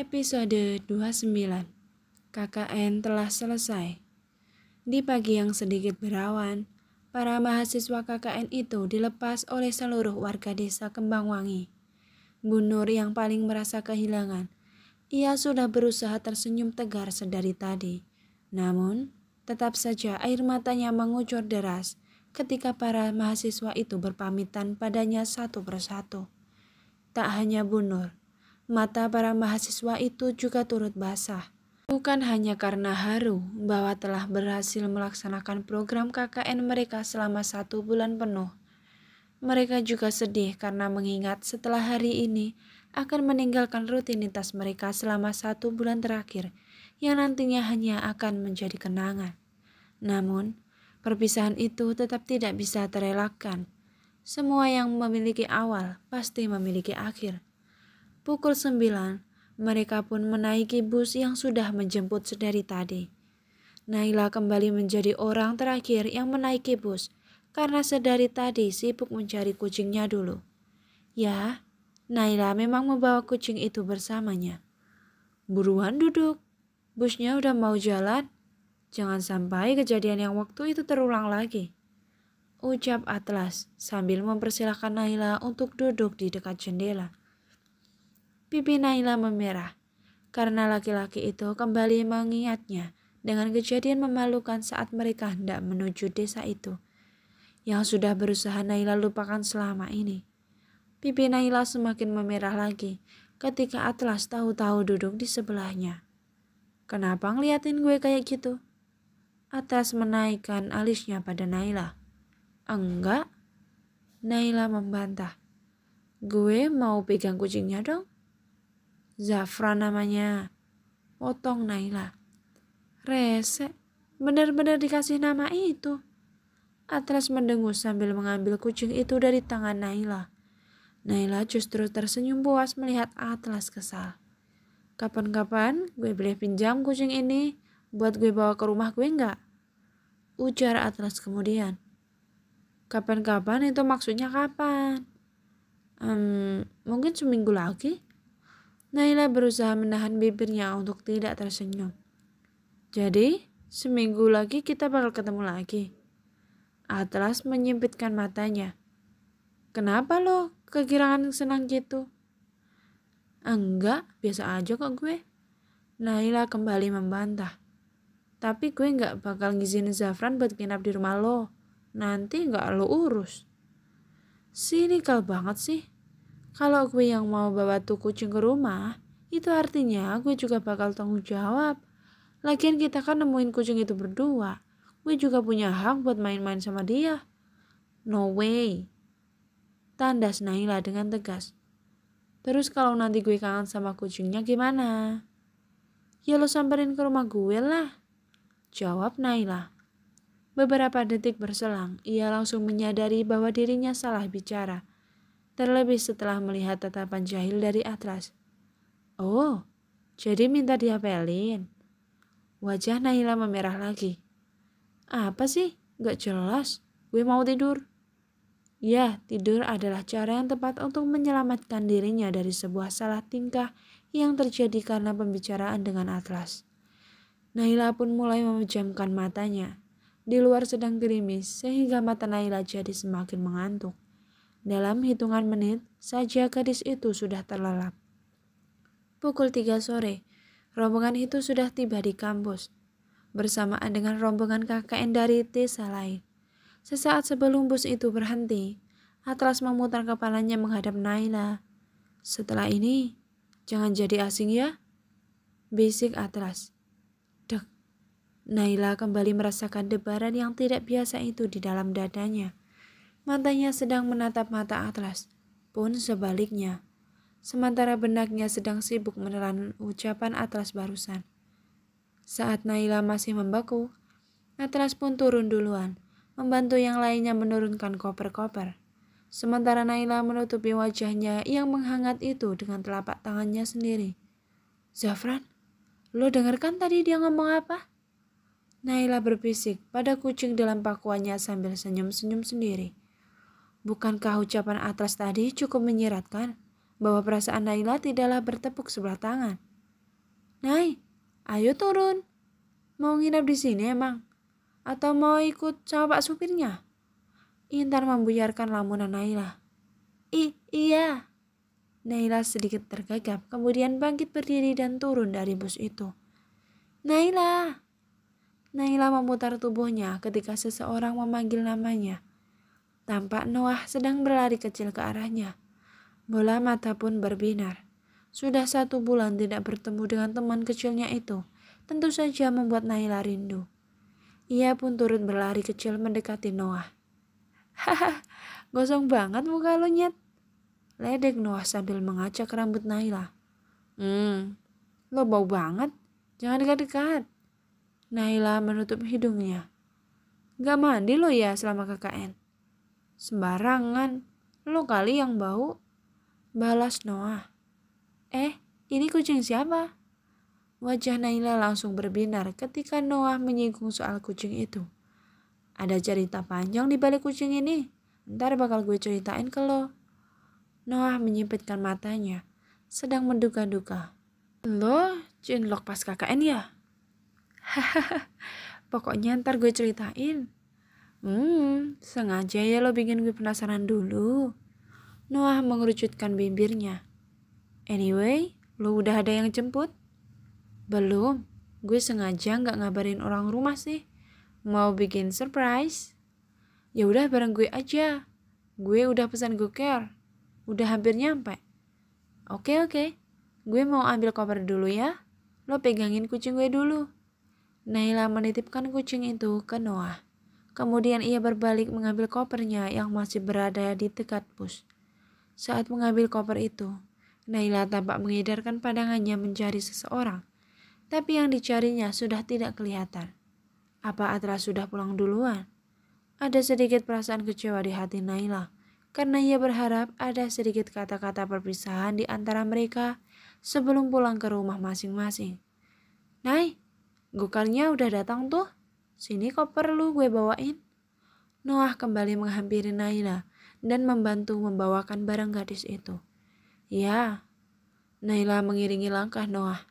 Episode 29 KKN telah selesai. Di pagi yang sedikit berawan, para mahasiswa KKN itu dilepas oleh seluruh warga desa Kembangwangi. Bu Nur yang paling merasa kehilangan. Ia sudah berusaha tersenyum tegar sedari tadi. Namun, tetap saja air matanya mengucur deras ketika para mahasiswa itu berpamitan padanya satu persatu. Tak hanya Bu Nur, mata para mahasiswa itu juga turut basah. Bukan hanya karena haru bahwa telah berhasil melaksanakan program KKN mereka selama satu bulan penuh. Mereka juga sedih karena mengingat setelah hari ini akan meninggalkan rutinitas mereka selama satu bulan terakhir yang nantinya hanya akan menjadi kenangan. Namun, perpisahan itu tetap tidak bisa terelakkan. Semua yang memiliki awal pasti memiliki akhir. Pukul sembilan, mereka pun menaiki bus yang sudah menjemput sedari tadi. Naila kembali menjadi orang terakhir yang menaiki bus karena sedari tadi sibuk mencari kucingnya dulu. Ya, Naila memang membawa kucing itu bersamanya. Buruan duduk, busnya udah mau jalan. Jangan sampai kejadian yang waktu itu terulang lagi. Ucap Atlas sambil mempersilahkan Naila untuk duduk di dekat jendela pipi Naila memerah karena laki-laki itu kembali mengingatnya dengan kejadian memalukan saat mereka hendak menuju desa itu yang sudah berusaha Naila lupakan selama ini. Pipi Naila semakin memerah lagi ketika Atlas tahu-tahu duduk di sebelahnya. Kenapa ngeliatin gue kayak gitu? Atlas menaikkan alisnya pada Naila. Enggak. Naila membantah. Gue mau pegang kucingnya dong. Zafran namanya. Potong Naila. Rese, benar-benar dikasih nama itu. Atlas mendengus sambil mengambil kucing itu dari tangan Naila. Naila justru tersenyum puas melihat Atlas kesal. Kapan-kapan gue boleh pinjam kucing ini buat gue bawa ke rumah gue enggak? Ujar Atlas kemudian. Kapan-kapan itu maksudnya kapan? Hmm, mungkin seminggu lagi? Naila berusaha menahan bibirnya untuk tidak tersenyum. Jadi, seminggu lagi kita bakal ketemu lagi. Atlas menyempitkan matanya. Kenapa lo kegirangan senang gitu? Enggak, biasa aja kok gue. Naila kembali membantah. Tapi gue gak bakal ngizinin Zafran buat nginap di rumah lo. Nanti gak lo urus. Sini Sinikal banget sih. Kalau gue yang mau bawa tuh kucing ke rumah, itu artinya gue juga bakal tanggung jawab. Lagian kita kan nemuin kucing itu berdua. Gue juga punya hak buat main-main sama dia. No way. Tandas Naila dengan tegas. Terus kalau nanti gue kangen sama kucingnya gimana? Ya lo samperin ke rumah gue lah. Jawab Naila. Beberapa detik berselang, ia langsung menyadari bahwa dirinya salah bicara terlebih setelah melihat tatapan jahil dari atras. Oh, jadi minta diapelin. Wajah Naila memerah lagi. Apa sih? Gak jelas. Gue mau tidur. Ya, tidur adalah cara yang tepat untuk menyelamatkan dirinya dari sebuah salah tingkah yang terjadi karena pembicaraan dengan Atlas. Naila pun mulai memejamkan matanya. Di luar sedang gerimis, sehingga mata Naila jadi semakin mengantuk. Dalam hitungan menit saja gadis itu sudah terlelap. Pukul 3 sore, rombongan itu sudah tiba di kampus bersamaan dengan rombongan KKN dari desa lain. Sesaat sebelum bus itu berhenti, Atlas memutar kepalanya menghadap Naila. Setelah ini, jangan jadi asing ya. Bisik Atlas. Dek. Naila kembali merasakan debaran yang tidak biasa itu di dalam dadanya matanya sedang menatap mata Atlas, pun sebaliknya. Sementara benaknya sedang sibuk menelan ucapan Atlas barusan. Saat Naila masih membeku, Atlas pun turun duluan, membantu yang lainnya menurunkan koper-koper. Sementara Naila menutupi wajahnya yang menghangat itu dengan telapak tangannya sendiri. Zafran, lo dengarkan tadi dia ngomong apa? Naila berbisik pada kucing dalam pakuannya sambil senyum-senyum sendiri. Bukankah ucapan Atlas tadi cukup menyiratkan bahwa perasaan Naila tidaklah bertepuk sebelah tangan? Nai, ayo turun. Mau nginap di sini emang? Atau mau ikut sama pak supirnya? Intan membuyarkan lamunan Naila. I, iya. Naila sedikit tergagap, kemudian bangkit berdiri dan turun dari bus itu. Naila! Naila memutar tubuhnya ketika seseorang memanggil namanya. Tampak Noah sedang berlari kecil ke arahnya. Bola mata pun berbinar. Sudah satu bulan tidak bertemu dengan teman kecilnya itu. Tentu saja membuat Naila rindu. Ia pun turut berlari kecil mendekati Noah. Haha, gosong banget muka lo nyet. Ledek Noah sambil mengacak rambut Naila. Hmm, lo bau banget. Jangan dekat-dekat. Naila menutup hidungnya. Gak mandi lo ya selama KKN. Sembarangan, lo kali yang bau. Balas Noah. Eh, ini kucing siapa? Wajah Naila langsung berbinar ketika Noah menyinggung soal kucing itu. Ada cerita panjang di balik kucing ini. Ntar bakal gue ceritain ke lo. Noah menyipitkan matanya, sedang menduga-duga. Lo cinlok pas KKN ya? Hahaha, pokoknya ntar gue ceritain. Hmm, sengaja ya lo bikin gue penasaran dulu. Noah mengerucutkan bibirnya. Anyway, lo udah ada yang jemput? Belum, gue sengaja gak ngabarin orang rumah sih. Mau bikin surprise? Ya udah bareng gue aja. Gue udah pesan gue care. Udah hampir nyampe. Oke oke, gue mau ambil koper dulu ya. Lo pegangin kucing gue dulu. Naila menitipkan kucing itu ke Noah. Kemudian ia berbalik mengambil kopernya yang masih berada di dekat bus. Saat mengambil koper itu, Naila tampak mengedarkan pandangannya mencari seseorang. Tapi yang dicarinya sudah tidak kelihatan. Apa Atra sudah pulang duluan? Ada sedikit perasaan kecewa di hati Naila karena ia berharap ada sedikit kata-kata perpisahan di antara mereka sebelum pulang ke rumah masing-masing. Nai, gokarnya udah datang tuh? Sini kau perlu gue bawain. Noah kembali menghampiri Naila dan membantu membawakan barang gadis itu. Ya, Naila mengiringi langkah Noah.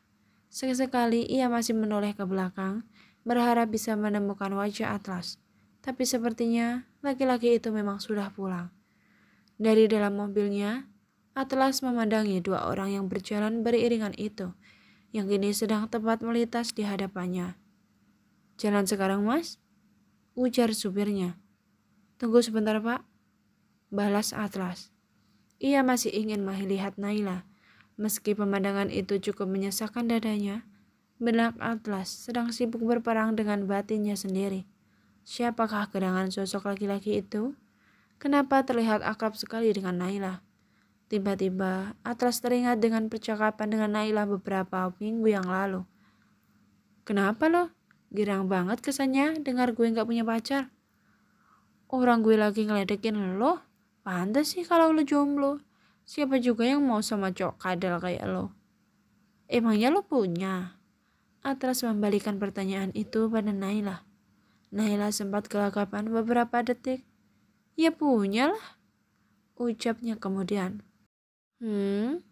Sekali-sekali ia masih menoleh ke belakang, berharap bisa menemukan wajah Atlas. Tapi sepertinya laki-laki itu memang sudah pulang. Dari dalam mobilnya, Atlas memandangi dua orang yang berjalan beriringan itu, yang kini sedang tepat melintas di hadapannya. Jalan sekarang mas? Ujar supirnya. Tunggu sebentar pak. Balas Atlas. Ia masih ingin melihat Naila. Meski pemandangan itu cukup menyesakkan dadanya, benak Atlas sedang sibuk berperang dengan batinnya sendiri. Siapakah gerangan sosok laki-laki itu? Kenapa terlihat akrab sekali dengan Naila? Tiba-tiba, Atlas teringat dengan percakapan dengan Naila beberapa minggu yang lalu. Kenapa loh? Girang banget kesannya dengar gue gak punya pacar. Orang gue lagi ngeledekin lo, pantes sih kalau lo jomblo. Siapa juga yang mau sama cowok kadal kayak lo? Emangnya lo punya? Atlas membalikan pertanyaan itu pada Naila. Naila sempat kelakapan beberapa detik. Ya punya lah. Ucapnya kemudian. Hmm?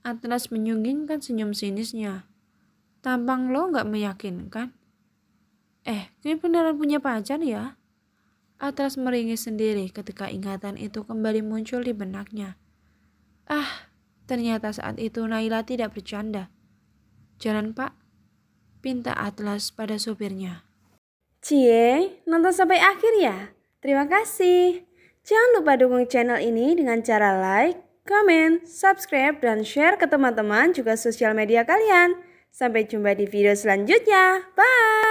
Atlas menyunggingkan senyum sinisnya. Tampang lo gak meyakinkan. Eh, gue beneran punya pacar ya? Atlas meringis sendiri ketika ingatan itu kembali muncul di benaknya. Ah, ternyata saat itu Naila tidak bercanda. Jalan pak, pinta Atlas pada supirnya. Cie, nonton sampai akhir ya? Terima kasih. Jangan lupa dukung channel ini dengan cara like, komen, subscribe, dan share ke teman-teman juga sosial media kalian. Sampai jumpa di video selanjutnya. Bye!